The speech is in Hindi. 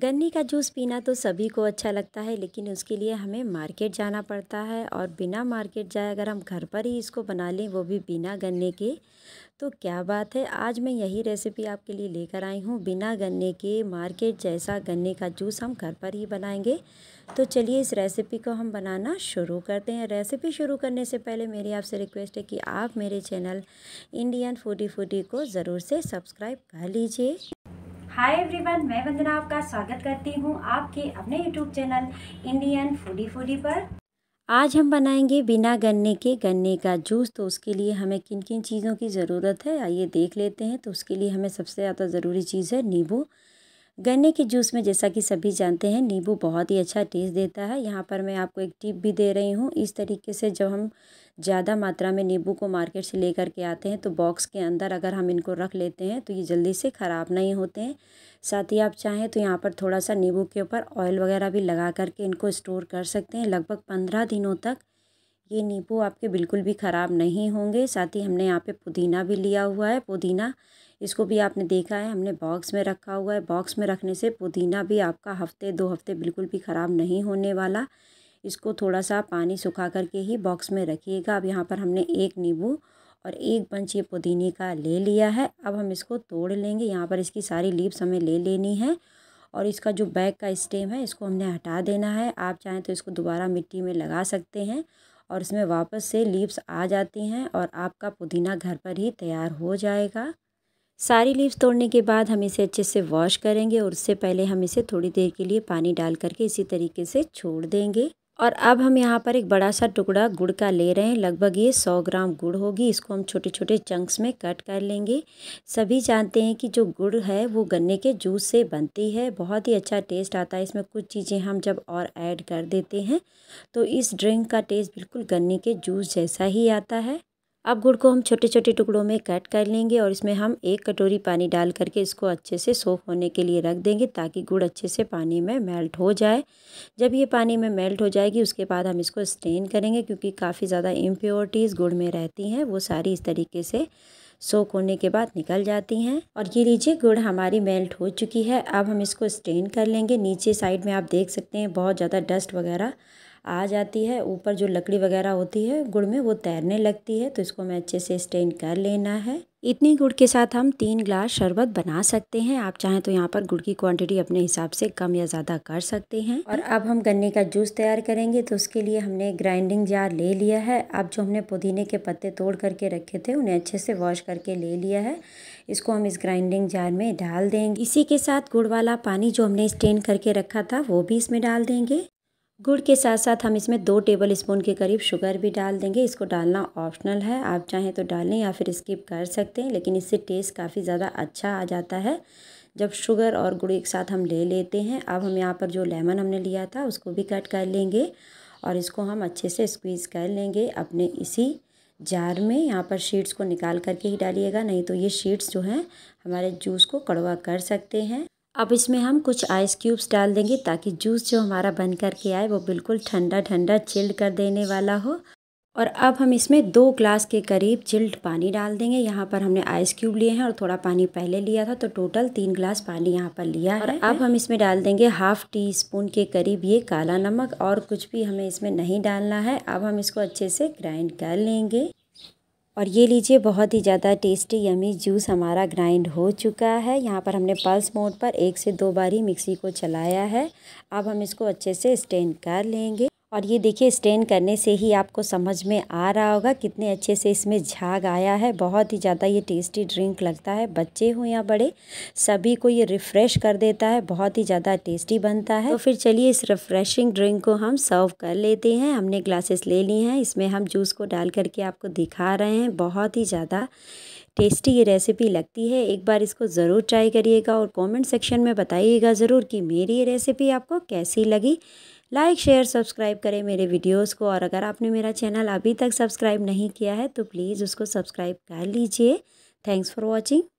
गन्ने का जूस पीना तो सभी को अच्छा लगता है लेकिन उसके लिए हमें मार्केट जाना पड़ता है और बिना मार्केट जाए अगर हम घर पर ही इसको बना लें वो भी बिना गन्ने के तो क्या बात है आज मैं यही रेसिपी आपके लिए लेकर आई हूँ बिना गन्ने के मार्केट जैसा गन्ने का जूस हम घर पर ही बनाएंगे तो चलिए इस रेसिपी को हम बनाना शुरू करते हैं रेसिपी शुरू करने से पहले मेरी आपसे रिक्वेस्ट है कि आप मेरे चैनल इंडियन फूडी फूडी को ज़रूर से सब्सक्राइब कर लीजिए हाय एवरीवन मैं वंदना आपका स्वागत करती हूँ आपके अपने YouTube channel Indian foodie foodie पर आज हम बनाएंगे बिना गन्ने के गन्ने का जूस तो उसके लिए हमें किन किन चीज़ों की ज़रूरत है आइए देख लेते हैं तो उसके लिए हमें सबसे ज़्यादा ज़रूरी चीज़ है नींबू गन्ने के जूस में जैसा कि सभी जानते हैं नींबू बहुत ही अच्छा टेस्ट देता है यहाँ पर मैं आपको एक टिप भी दे रही हूँ इस तरीके से जब हम ज़्यादा मात्रा में नींबू को मार्केट से लेकर के आते हैं तो बॉक्स के अंदर अगर हम इनको रख लेते हैं तो ये जल्दी से ख़राब नहीं होते हैं साथ ही आप चाहें तो यहाँ पर थोड़ा सा नींबू के ऊपर ऑयल वगैरह भी लगा करके इनको स्टोर कर सकते हैं लगभग पंद्रह दिनों तक ये नींबू आपके बिल्कुल भी ख़राब नहीं होंगे साथ ही हमने यहाँ पे पुदीना भी लिया हुआ है पुदीना इसको भी आपने देखा है हमने बॉक्स में रखा हुआ है बॉक्स में रखने से पुदीना भी आपका हफ्ते दो हफ्ते बिल्कुल भी ख़राब नहीं होने वाला इसको थोड़ा सा पानी सुखा करके ही बॉक्स में रखिएगा अब यहाँ पर हमने एक नींबू और एक बंच ये पुदीने का ले लिया है अब हम इसको तोड़ लेंगे यहाँ पर इसकी सारी लीव्स हमें ले लेनी है और इसका जो बैक का स्टेम है इसको हमने हटा देना है आप चाहें तो इसको दोबारा मिट्टी में लगा सकते हैं और इसमें वापस से लीव्स आ जाती हैं और आपका पुदीना घर पर ही तैयार हो जाएगा सारी लीव्स तोड़ने के बाद हम इसे अच्छे से वॉश करेंगे और उससे पहले हम इसे थोड़ी देर के लिए पानी डाल करके इसी तरीके से छोड़ देंगे और अब हम यहाँ पर एक बड़ा सा टुकड़ा गुड़ का ले रहे हैं लगभग ये सौ ग्राम गुड़ होगी इसको हम छोटे छोटे चंक्स में कट कर लेंगे सभी जानते हैं कि जो गुड़ है वो गन्ने के जूस से बनती है बहुत ही अच्छा टेस्ट आता है इसमें कुछ चीज़ें हम जब और ऐड कर देते हैं तो इस ड्रिंक का टेस्ट बिल्कुल गन्ने के जूस जैसा ही आता है अब गुड़ को हम छोटे छोटे टुकड़ों में कट कर लेंगे और इसमें हम एक कटोरी पानी डाल करके इसको अच्छे से सोख होने के लिए रख देंगे ताकि गुड़ अच्छे से पानी में मेल्ट हो जाए जब ये पानी में मेल्ट हो जाएगी उसके बाद हम इसको स्ट्रेन करेंगे क्योंकि काफ़ी ज़्यादा इम्प्योरिटीज़ गुड़ में रहती हैं वो सारी इस तरीके से सोख होने के बाद निकल जाती हैं और ये लीजिए गुड़ हमारी मेल्ट हो चुकी है अब हम इसको स्ट्रेन कर लेंगे नीचे साइड में आप देख सकते हैं बहुत ज़्यादा डस्ट वगैरह आ जाती है ऊपर जो लकड़ी वगैरह होती है गुड़ में वो तैरने लगती है तो इसको हमें अच्छे से स्टेन कर लेना है इतनी गुड़ के साथ हम तीन ग्लास शरबत बना सकते हैं आप चाहें तो यहाँ पर गुड़ की क्वांटिटी अपने हिसाब से कम या ज़्यादा कर सकते हैं और अब हम गन्ने का जूस तैयार करेंगे तो उसके लिए हमने ग्राइंडिंग जार ले लिया है अब जो हमने पुदीने के पत्ते तोड़ करके रखे थे उन्हें अच्छे से वॉश करके ले लिया है इसको हम इस ग्राइंडिंग जार में डाल देंगे इसी के साथ गुड़ वाला पानी जो हमने स्टेन करके रखा था वो भी इसमें डाल देंगे गुड़ के साथ साथ हम इसमें दो टेबल स्पून के करीब शुगर भी डाल देंगे इसको डालना ऑप्शनल है आप चाहें तो डालें या फिर स्किप कर सकते हैं लेकिन इससे टेस्ट काफ़ी ज़्यादा अच्छा आ जाता है जब शुगर और गुड़ एक साथ हम ले लेते हैं अब हम यहाँ पर जो लेमन हमने लिया था उसको भी कट कर लेंगे और इसको हम अच्छे से स्क्वीज़ कर लेंगे अपने इसी जार में यहाँ पर शीट्स को निकाल करके ही डालिएगा नहीं तो ये शीट्स जो हैं हमारे जूस को कड़वा कर सकते हैं अब इसमें हम कुछ आइस क्यूब्स डाल देंगे ताकि जूस जो हमारा बन करके आए वो बिल्कुल ठंडा ठंडा चिल्ड कर देने वाला हो और अब हम इसमें दो ग्लास के करीब चिल्ड पानी डाल देंगे यहाँ पर हमने आइस क्यूब लिए हैं और थोड़ा पानी पहले लिया था तो टोटल तीन ग्लास पानी यहाँ पर लिया है और अब हम इसमें डाल देंगे हाफ टी स्पून के करीब ये काला नमक और कुछ भी हमें इसमें नहीं डालना है अब हम इसको अच्छे से ग्राइंड कर लेंगे और ये लीजिए बहुत ही ज़्यादा टेस्टी यमी जूस हमारा ग्राइंड हो चुका है यहाँ पर हमने पल्स मोड पर एक से दो बार ही मिक्सी को चलाया है अब हम इसको अच्छे से स्टेन कर लेंगे और ये देखिए स्टेन करने से ही आपको समझ में आ रहा होगा कितने अच्छे से इसमें झाग आया है बहुत ही ज़्यादा ये टेस्टी ड्रिंक लगता है बच्चे हों या बड़े सभी को ये रिफ़्रेश कर देता है बहुत ही ज़्यादा टेस्टी बनता है तो फिर चलिए इस रिफ़्रेशिंग ड्रिंक को हम सर्व कर लेते हैं हमने ग्लासेस ले ली हैं इसमें हम जूस को डाल करके आपको दिखा रहे हैं बहुत ही ज़्यादा टेस्टी ये रेसिपी लगती है एक बार इसको ज़रूर ट्राई करिएगा और कमेंट सेक्शन में बताइएगा ज़रूर कि मेरी ये रेसिपी आपको कैसी लगी लाइक शेयर सब्सक्राइब करें मेरे वीडियोस को और अगर आपने मेरा चैनल अभी तक सब्सक्राइब नहीं किया है तो प्लीज़ उसको सब्सक्राइब कर लीजिए थैंक्स फॉर वॉचिंग